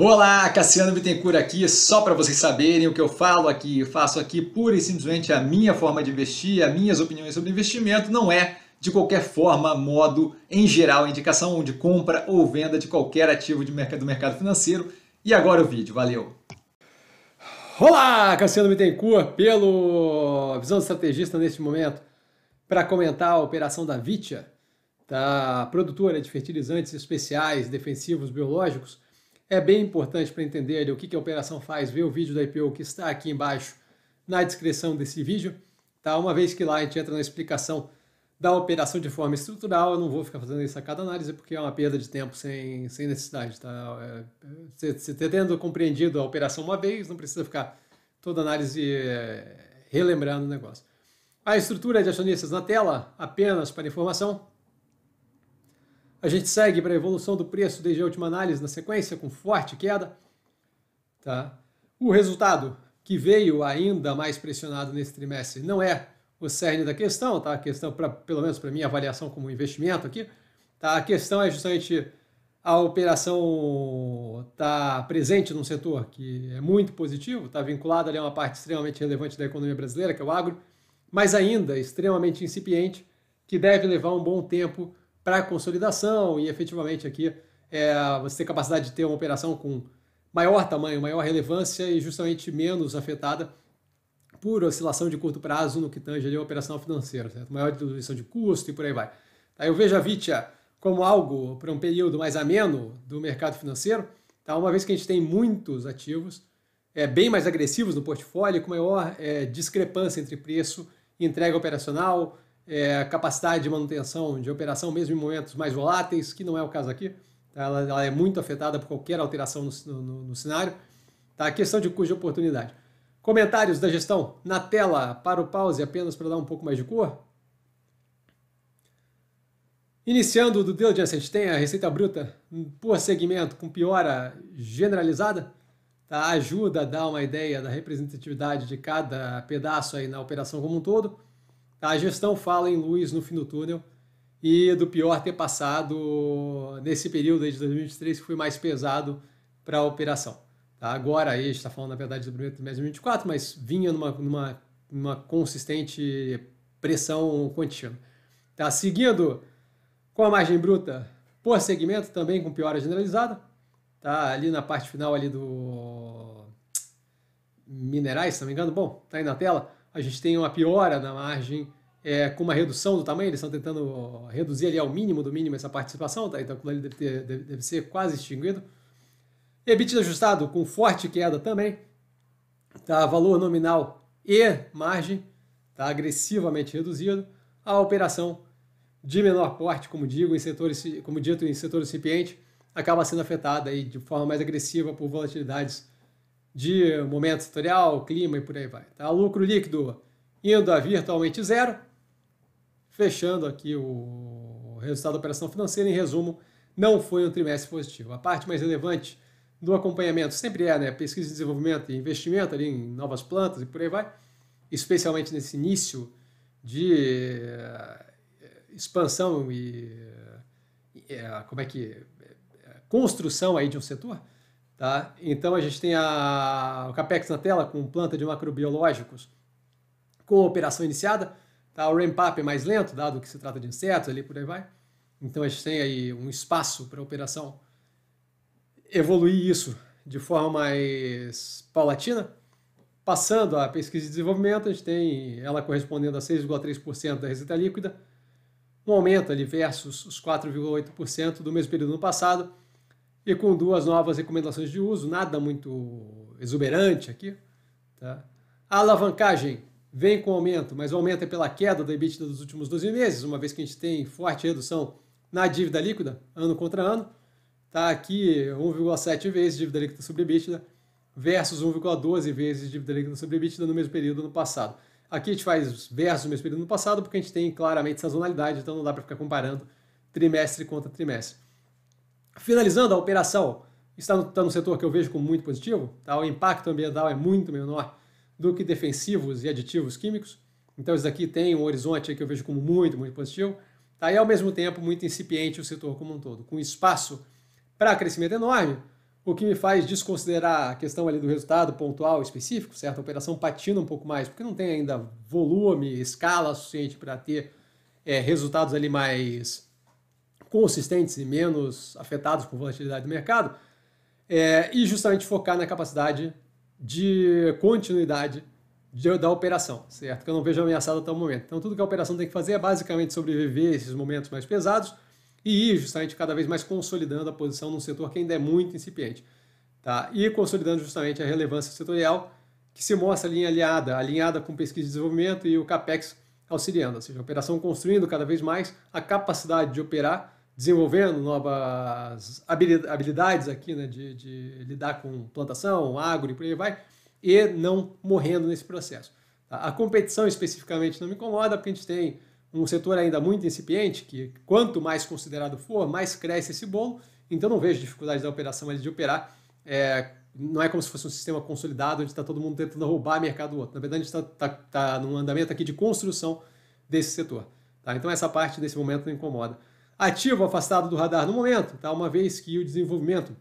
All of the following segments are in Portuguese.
Olá, Cassiano Bittencourt aqui, só para vocês saberem o que eu falo aqui, eu faço aqui pura e simplesmente a minha forma de investir, as minhas opiniões sobre investimento, não é de qualquer forma, modo, em geral, indicação de compra ou venda de qualquer ativo de mercado, do mercado financeiro. E agora o vídeo, valeu! Olá, Cassiano Bittencourt, pelo Visão Estrategista neste momento, para comentar a operação da Vitia, da produtora de fertilizantes especiais defensivos biológicos, é bem importante para entender o que, que a operação faz, ver o vídeo da IPO que está aqui embaixo na descrição desse vídeo, tá? Uma vez que lá a gente entra na explicação da operação de forma estrutural, eu não vou ficar fazendo isso a cada análise, porque é uma perda de tempo sem, sem necessidade, tá? É, é, você tendo compreendido a operação uma vez, não precisa ficar toda análise é, relembrando o negócio. A estrutura de acionistas na tela, apenas para informação, a gente segue para a evolução do preço desde a última análise na sequência, com forte queda. Tá? O resultado que veio ainda mais pressionado nesse trimestre não é o cerne da questão, tá? A questão, pra, pelo menos para minha avaliação como investimento aqui, tá? A questão é justamente a operação tá presente num setor que é muito positivo, está vinculado ali a uma parte extremamente relevante da economia brasileira, que é o agro, mas ainda extremamente incipiente, que deve levar um bom tempo para consolidação e efetivamente aqui é, você ter capacidade de ter uma operação com maior tamanho, maior relevância e justamente menos afetada por oscilação de curto prazo no que tange ali a operação financeira, certo? maior diluição de custo e por aí vai. Tá, eu vejo a Vitia como algo para um período mais ameno do mercado financeiro, tá? uma vez que a gente tem muitos ativos é, bem mais agressivos no portfólio, com maior é, discrepância entre preço e entrega operacional, é, capacidade de manutenção de operação, mesmo em momentos mais voláteis, que não é o caso aqui. Tá? Ela, ela, é muito afetada por qualquer alteração no, no, no cenário. Tá? A questão de custo de oportunidade. Comentários da gestão na tela para o pause, apenas para dar um pouco mais de cor. Iniciando do diligence, a gente tem a receita bruta por segmento com piora generalizada. Tá? Ajuda a dar uma ideia da representatividade de cada pedaço aí na operação como um todo. A gestão fala em luz no fim do túnel e do pior ter passado nesse período de 2023 que foi mais pesado para a operação. Tá? Agora, aí a gente está falando, na verdade, do primeiro trimestre de 2024, mas vinha numa, numa, numa consistente pressão contínua. Tá? Seguindo com a margem bruta por segmento, também com piora generalizada, tá ali na parte final ali do minerais, se não me engano, bom, tá aí na tela, a gente tem uma piora na margem é, com uma redução do tamanho, eles estão tentando reduzir ali ao mínimo do mínimo essa participação, tá? então aquilo ali deve, ter, deve, deve ser quase extinguido. EBITDA ajustado com forte queda também, tá? valor nominal e margem tá? agressivamente reduzido. A operação de menor porte, como digo, em setores, como dito, em setor incipiente, acaba sendo afetada aí de forma mais agressiva por volatilidades de momento setorial, clima e por aí vai. Tá? Lucro líquido indo a virtualmente zero, fechando aqui o resultado da operação financeira, em resumo, não foi um trimestre positivo. A parte mais relevante do acompanhamento sempre é né, pesquisa e desenvolvimento e investimento ali em novas plantas e por aí vai, especialmente nesse início de eh, expansão e eh, como é que eh, construção aí de um setor. Tá? Então a gente tem a, o CAPEX na tela com planta de macrobiológicos com a operação iniciada. Tá? O ramp-up é mais lento, dado que se trata de insetos, ali por aí vai. Então a gente tem aí um espaço para a operação evoluir isso de forma mais paulatina. Passando a pesquisa e desenvolvimento, a gente tem ela correspondendo a 6,3% da receita líquida, um aumento ali versus os 4,8% do mesmo período no passado e com duas novas recomendações de uso, nada muito exuberante aqui. Tá? A alavancagem vem com aumento, mas o aumento é pela queda da EBITDA dos últimos 12 meses, uma vez que a gente tem forte redução na dívida líquida, ano contra ano. Está aqui 1,7 vezes dívida líquida sobre EBITDA versus 1,12 vezes dívida líquida sobre EBITDA no mesmo período no passado. Aqui a gente faz versus o mesmo período no passado, porque a gente tem claramente sazonalidade, então não dá para ficar comparando trimestre contra trimestre. Finalizando, a operação está no, está no setor que eu vejo como muito positivo. Tá? O impacto ambiental é muito menor do que defensivos e aditivos químicos. Então, isso aqui tem um horizonte que eu vejo como muito, muito positivo. Tá? E, ao mesmo tempo, muito incipiente o setor como um todo, com espaço para crescimento enorme, o que me faz desconsiderar a questão ali do resultado pontual específico, certo? A operação patina um pouco mais, porque não tem ainda volume, escala suficiente para ter é, resultados ali mais consistentes e menos afetados por volatilidade do mercado, é, e justamente focar na capacidade de continuidade de, da operação, certo? Que eu não vejo ameaçada até o momento. Então, tudo que a operação tem que fazer é basicamente sobreviver a esses momentos mais pesados e ir justamente cada vez mais consolidando a posição num setor que ainda é muito incipiente, tá? E consolidando justamente a relevância setorial que se mostra ali alinhada, alinhada com pesquisa e desenvolvimento e o capex auxiliando, ou seja, a operação construindo cada vez mais a capacidade de operar desenvolvendo novas habilidades aqui, né, de, de, lidar com plantação, agro e por aí vai, e não morrendo nesse processo. Tá? A competição especificamente não me incomoda, porque a gente tem um setor ainda muito incipiente, que quanto mais considerado for, mais cresce esse bolo, então não vejo dificuldade da operação ali de operar. É, não é como se fosse um sistema consolidado onde está todo mundo tentando roubar mercado do outro. Na verdade, a gente está tá, tá num andamento aqui de construção desse setor. Tá? Então essa parte desse momento não incomoda ativo afastado do radar no momento, tá? uma vez que o desenvolvimento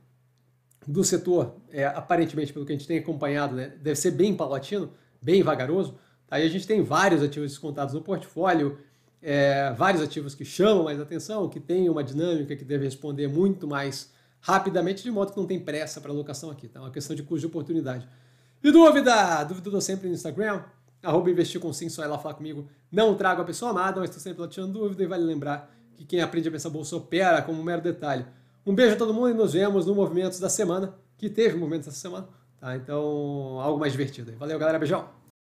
do setor, é, aparentemente, pelo que a gente tem acompanhado, né, deve ser bem paulatino, bem vagaroso. Aí tá? E a gente tem vários ativos descontados no portfólio, é, vários ativos que chamam mais atenção, que tem uma dinâmica que deve responder muito mais rapidamente, de modo que não tem pressa para alocação aqui. Tá? É uma questão de custo de oportunidade. E dúvida? Dúvida eu sempre no Instagram, arroba investir com sim, só ir lá falar comigo. Não trago a pessoa amada, mas estou sempre lá tirando dúvida e vale lembrar que quem aprende a pensar bolsa opera como um mero detalhe. Um beijo a todo mundo e nos vemos no Movimentos da Semana, que teve um Movimentos essa semana. Tá? Então, algo mais divertido. Valeu, galera. Beijão!